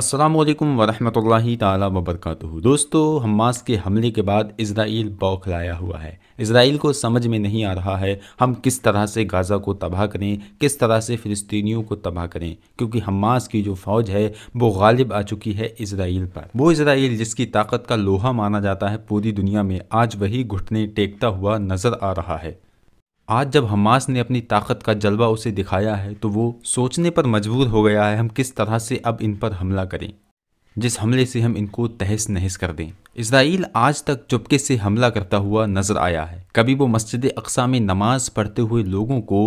अस्सलाम वालेकुम वरहमतुल्लाहि ताला दोस्तों हमास के हमले के बाद इसराइल बौखलाया हुआ है इसराइल को समझ में नहीं आ रहा है हम किस तरह से गाज़ा को तबाह करें किस तरह से फ़िलिस्तीनियों को तबाह करें क्योंकि हमास की जो फ़ौज है वो गालिब आ चुकी है इसराइल पर वो इसराइल जिसकी ताकत का लोहा माना जाता है पूरी दुनिया में आज वही घुटने टेकता हुआ नज़र आ रहा है आज जब हमास ने अपनी ताकत का जलवा उसे दिखाया है तो वो सोचने पर मजबूर हो गया है हम किस तरह से अब इन पर हमला करें जिस हमले से हम इनको तहस नहस कर दें इसराइल आज तक चुपके से हमला करता हुआ नजर आया है कभी वो मस्जिद अकसा में नमाज पढ़ते हुए लोगों को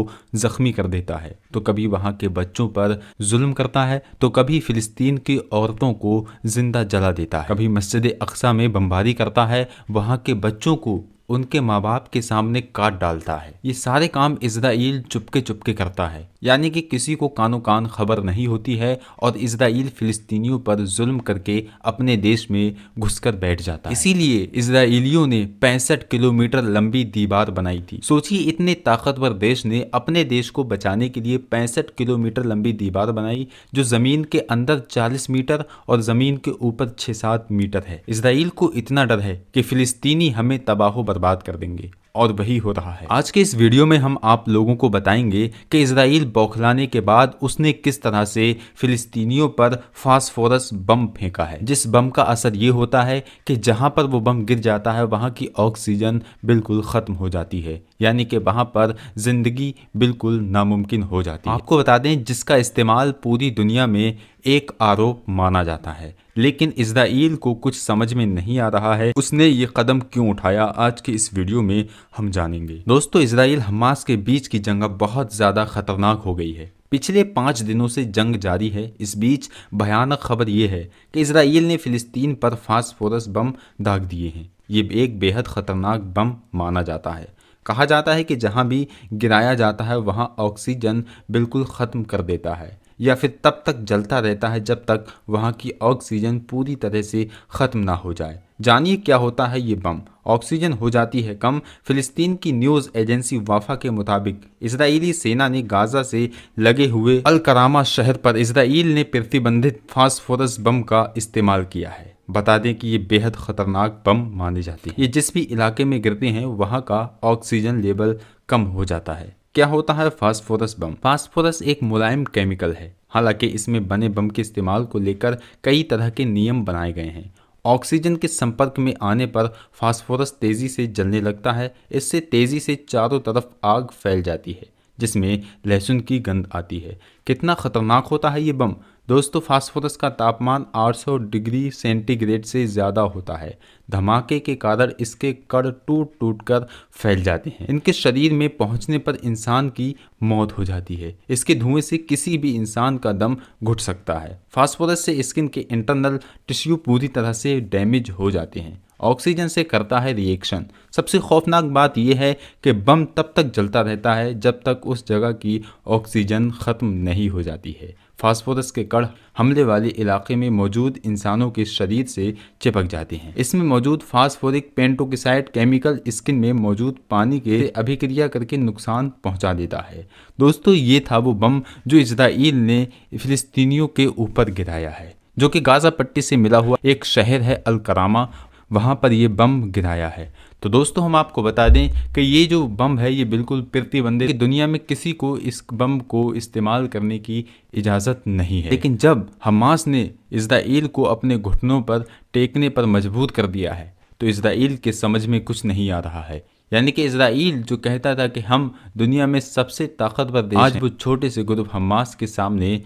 जख्मी कर देता है तो कभी वहाँ के बच्चों पर जुल्म करता है तो कभी फिलिस्तीन की औरतों को जिंदा जला देता है कभी मस्जिद अकसा में बमबारी करता है वहाँ के बच्चों को उनके माँ बाप के सामने काट डालता है ये सारे काम इसराइल चुपके चुपके करता है यानी कि किसी को कानो कान खबर नहीं होती है और इसराइल फ़िलिस्तीनियों पर जुल्म करके अपने देश में घुसकर बैठ जाता है इसीलिए इसराइलियों ने पैंसठ किलोमीटर लंबी दीवार बनाई थी सोचिए इतने ताकतवर देश ने अपने देश को बचाने के लिए पैंसठ किलोमीटर लंबी दीवार बनाई जो ज़मीन के अंदर चालीस मीटर और ज़मीन के ऊपर छह सात मीटर है इसराइल को इतना डर है कि फ़िलिस्तीनी हमें तबाह बर्बाद कर देंगे और वही हो रहा है आज के इस वीडियो में हम आप लोगों को बताएंगे कि इसराइल बौखलाने के बाद उसने किस तरह से फिलिस्तीनियों पर फास्फोरस बम फेंका है जिस बम का असर ये होता है कि जहाँ पर वो बम गिर जाता है वहाँ की ऑक्सीजन बिल्कुल ख़त्म हो जाती है यानी कि वहाँ पर ज़िंदगी बिल्कुल नामुमकिन हो जाती है आपको बता दें जिसका इस्तेमाल पूरी दुनिया में एक आरोप माना जाता है लेकिन इसराइल को कुछ समझ में नहीं आ रहा है उसने ये कदम क्यों उठाया आज के इस वीडियो में हम जानेंगे दोस्तों इसराइल हमास के बीच की जंग बहुत ज़्यादा खतरनाक हो गई है पिछले पाँच दिनों से जंग जारी है इस बीच भयानक खबर यह है कि इसराइल ने फ़िलिस्तीन पर फास्फोरस बम दाग दिए हैं ये एक बेहद ख़तरनाक बम माना जाता है कहा जाता है कि जहाँ भी गिराया जाता है वहाँ ऑक्सीजन बिल्कुल ख़त्म कर देता है या फिर तब तक जलता रहता है जब तक वहाँ की ऑक्सीजन पूरी तरह से ख़त्म ना हो जाए जानिए क्या होता है ये बम ऑक्सीजन हो जाती है कम फिलिस्तीन की न्यूज़ एजेंसी वाफा के मुताबिक इसराइली सेना ने गाजा से लगे हुए अलकरामा शहर पर इसराइल ने प्रतिबंधित फास्फोरस बम का इस्तेमाल किया है बता दें कि ये बेहद ख़तरनाक बम माने जाते हैं ये जिस भी इलाके में गिरते हैं वहाँ का ऑक्सीजन लेवल कम हो जाता है क्या होता है फास्फोरस बम फास्फोरस एक मुलायम केमिकल है हालांकि इसमें बने बम के इस्तेमाल को लेकर कई तरह के नियम बनाए गए हैं ऑक्सीजन के संपर्क में आने पर फास्फोरस तेज़ी से जलने लगता है इससे तेज़ी से चारों तरफ आग फैल जाती है जिसमें लहसुन की गंध आती है कितना खतरनाक होता है ये बम दोस्तों फास्फोरस का तापमान 800 डिग्री सेंटीग्रेड से ज़्यादा होता है धमाके के कारण इसके कड़ टूट टूट कर फैल जाते हैं इनके शरीर में पहुंचने पर इंसान की मौत हो जाती है इसके धुएं से किसी भी इंसान का दम घुट सकता है फास्फोरस से स्किन के इंटरनल टिश्यू पूरी तरह से डैमेज हो जाते हैं ऑक्सीजन से करता है रिएक्शन सबसे खौफनाक बात यह है कि बम तब तक जलता रहता है जब तक उस जगह की ऑक्सीजन ख़त्म नहीं हो जाती है फास्फोरस के कण हमले वाले इलाके में मौजूद इंसानों के शरीर से चिपक जाते हैं इसमें मौजूद फास्फोरिक पेंटोकिसाइड केमिकल स्किन में मौजूद पानी के अभिक्रिया करके नुकसान पहुंचा देता है दोस्तों ये था वो बम जो इसराइल ने फिलिस्तीनियों के ऊपर गिराया है जो कि गाज़ा पट्टी से मिला हुआ एक शहर है अलकरामा वहाँ पर ये बम गिराया है तो दोस्तों हम आपको बता दें कि ये जो बम है ये बिल्कुल प्रतिबंधित दुनिया में किसी को इस बम को इस्तेमाल करने की इजाज़त नहीं है लेकिन जब हमास ने इसराइल को अपने घुटनों पर टेकने पर मजबूर कर दिया है तो इसराइल के समझ में कुछ नहीं आ रहा है यानी कि इसराइल जो कहता था कि हम दुनिया में सबसे ताकतवर देश आज वो छोटे से ग्रुप हमास के सामने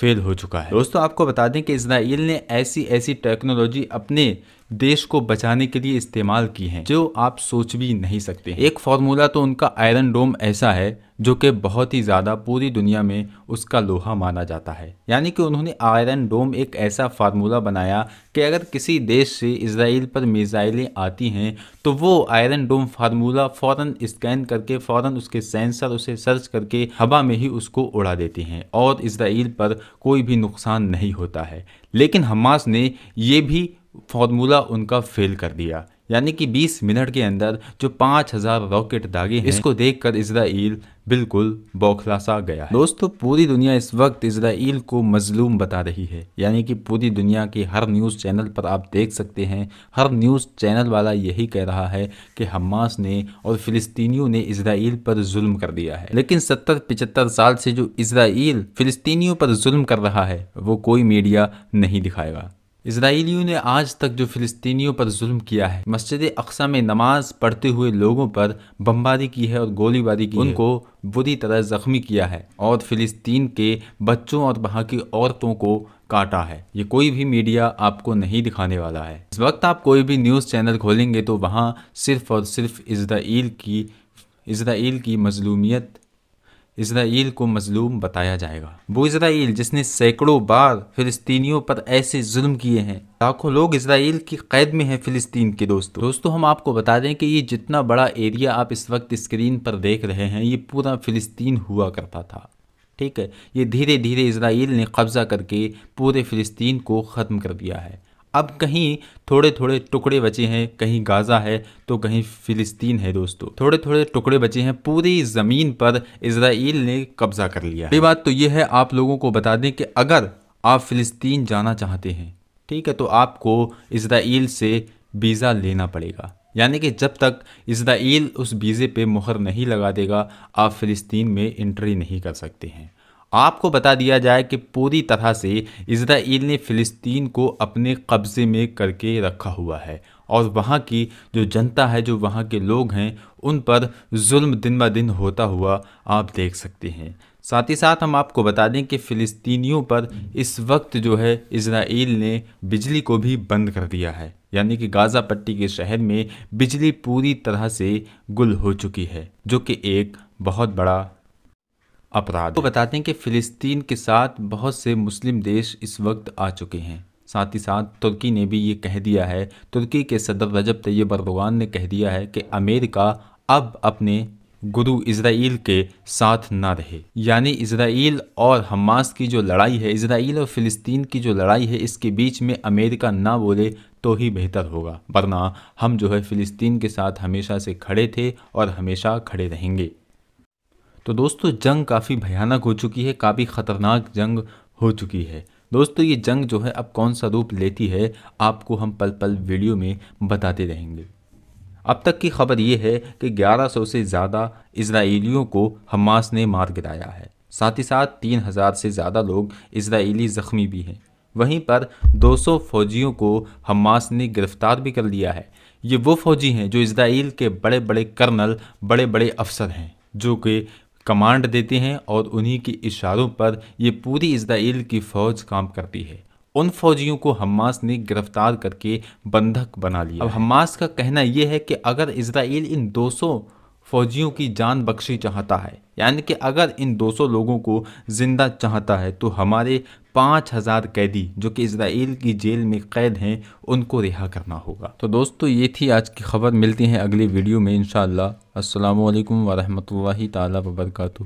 फेल हो चुका है दोस्तों आपको बता दें कि इसराइल ने ऐसी ऐसी टेक्नोलॉजी अपने देश को बचाने के लिए इस्तेमाल की हैं जो आप सोच भी नहीं सकते एक फार्मूला तो उनका आयरन डोम ऐसा है जो कि बहुत ही ज़्यादा पूरी दुनिया में उसका लोहा माना जाता है यानी कि उन्होंने आयरन डोम एक ऐसा फार्मूला बनाया कि अगर किसी देश से इसराइल पर मिज़ाइलें आती हैं तो वो आयरन डोम फार्मूला फ़ौर स्कैन करके फ़ौर उसके सेंसर उसे सर्च करके हवा में ही उसको उड़ा देती हैं और इसराइल पर कोई भी नुकसान नहीं होता है लेकिन हमास ने ये भी फॉर्मूला उनका फेल कर दिया यानी कि 20 मिनट के अंदर जो 5000 रॉकेट दागे हैं इसको देखकर इसराइल बिल्कुल बौखला सा गया है। दोस्तों पूरी दुनिया इस वक्त इसराइल को मजलूम बता रही है यानी कि पूरी दुनिया के हर न्यूज़ चैनल पर आप देख सकते हैं हर न्यूज़ चैनल वाला यही कह रहा है कि हमास ने और फिलिस्तीनियों ने इसराइल पर जुल्म कर दिया है लेकिन सत्तर पिचहत्तर साल से जो इसराइल फिलिस्तीनियों पर जुल्म कर रहा है वो कोई मीडिया नहीं दिखाएगा इसराइलियों ने आज तक जो फिलिस्तीनियों पर जुल्म किया है मस्जिद अक्सा में नमाज पढ़ते हुए लोगों पर बमबारी की है और गोलीबारी की उनको बुरी तरह जख्मी किया है और फिलिस्तीन के बच्चों और वहाँ की औरतों को काटा है ये कोई भी मीडिया आपको नहीं दिखाने वाला है इस वक्त आप कोई भी न्यूज़ चैनल खोलेंगे तो वहाँ सिर्फ और सिर्फ इसराइल की इसराइल की मजलूमियत इसराइल को मजलूम बताया जाएगा वो इसराइल जिसने सैकड़ों बार फिलिस्तीनियों पर ऐसे जुल्म किए हैं लाखों लोग इसराइल की कैद में हैं फिलिस्तीन के दोस्तों दोस्तों हम आपको बता दें कि ये जितना बड़ा एरिया आप इस वक्त स्क्रीन पर देख रहे हैं ये पूरा फिलिस्तीन हुआ करता था ठीक है ये धीरे धीरे इसराइल ने कब्ज़ा करके पूरे फिलिस्तीन को ख़त्म कर दिया है अब कहीं थोड़े थोड़े टुकड़े बचे हैं कहीं गाज़ा है तो कहीं फ़िलिस्तीन है दोस्तों थोड़े थोड़े टुकड़े बचे हैं पूरी ज़मीन पर इसराइल ने कब्ज़ा कर लिया ये बात तो ये है आप लोगों को बता दें कि अगर आप फ़िलिस्तीन जाना चाहते हैं ठीक है तो आपको इसराइल से वीज़ा लेना पड़ेगा यानी कि जब तक इसराइल उस वीज़े पे मुहर नहीं लगा देगा आप फ़िलिस्तीन में एंट्री नहीं कर सकते हैं आपको बता दिया जाए कि पूरी तरह से इसराइल ने फ़िलिस्तीन को अपने कब्ज़े में करके रखा हुआ है और वहाँ की जो जनता है जो वहाँ के लोग हैं उन पर जुल्म दिन ब दिन होता हुआ आप देख सकते हैं साथ ही साथ हम आपको बता दें कि फ़िलिस्तीनियों पर इस वक्त जो है इसराइल ने बिजली को भी बंद कर दिया है यानी कि गाज़ा पट्टी के शहर में बिजली पूरी तरह से गुल हो चुकी है जो कि एक बहुत बड़ा अपराध तो बताते हैं कि फ़िलिस्तीन के साथ बहुत से मुस्लिम देश इस वक्त आ चुके हैं साथ ही साथ तुर्की ने भी ये कह दिया है तुर्की के सदर रजब तैयब अर्दवान ने कह दिया है कि अमेरिका अब अपने गुरु इसराइल के साथ ना रहे यानी इसराइल और हमास की जो लड़ाई है इसराइल और फ़िलिस्तीन की जो लड़ाई है इसके बीच में अमेरिका ना बोले तो ही बेहतर होगा वरना हम जो है फ़िलिस्तीन के साथ हमेशा से खड़े थे और हमेशा खड़े रहेंगे तो दोस्तों जंग काफ़ी भयानक हो चुकी है काफ़ी ख़तरनाक जंग हो चुकी है दोस्तों ये जंग जो है अब कौन सा रूप लेती है आपको हम पल पल वीडियो में बताते रहेंगे अब तक की खबर ये है कि 1100 से ज़्यादा इसराइलियों को हमास ने मार गिराया है साथ ही साथ 3000 से ज़्यादा लोग इसराइली ज़ख्मी भी हैं वहीं पर 200 फौजियों को हमास ने गिरफ्तार भी कर लिया है ये वो फौजी हैं जो इसराइल के बड़े बड़े कर्नल बड़े बड़े अफसर हैं जो कि कमांड देते हैं और उन्हीं के इशारों पर ये पूरी इसराइल की फ़ौज काम करती है उन फौजियों को हमास ने गिरफ्तार करके बंधक बना लिया अब हमास का कहना यह है कि अगर इसराइल इन 200 फौजियों की जान बख्शी चाहता है यानी कि अगर इन 200 लोगों को ज़िंदा चाहता है तो हमारे 5000 कैदी जो कि इसराइल की जेल में कैद हैं उनको रिहा करना होगा तो दोस्तों ये थी आज की खबर मिलती है अगले वीडियो में इन असलकम वरहमल वर्क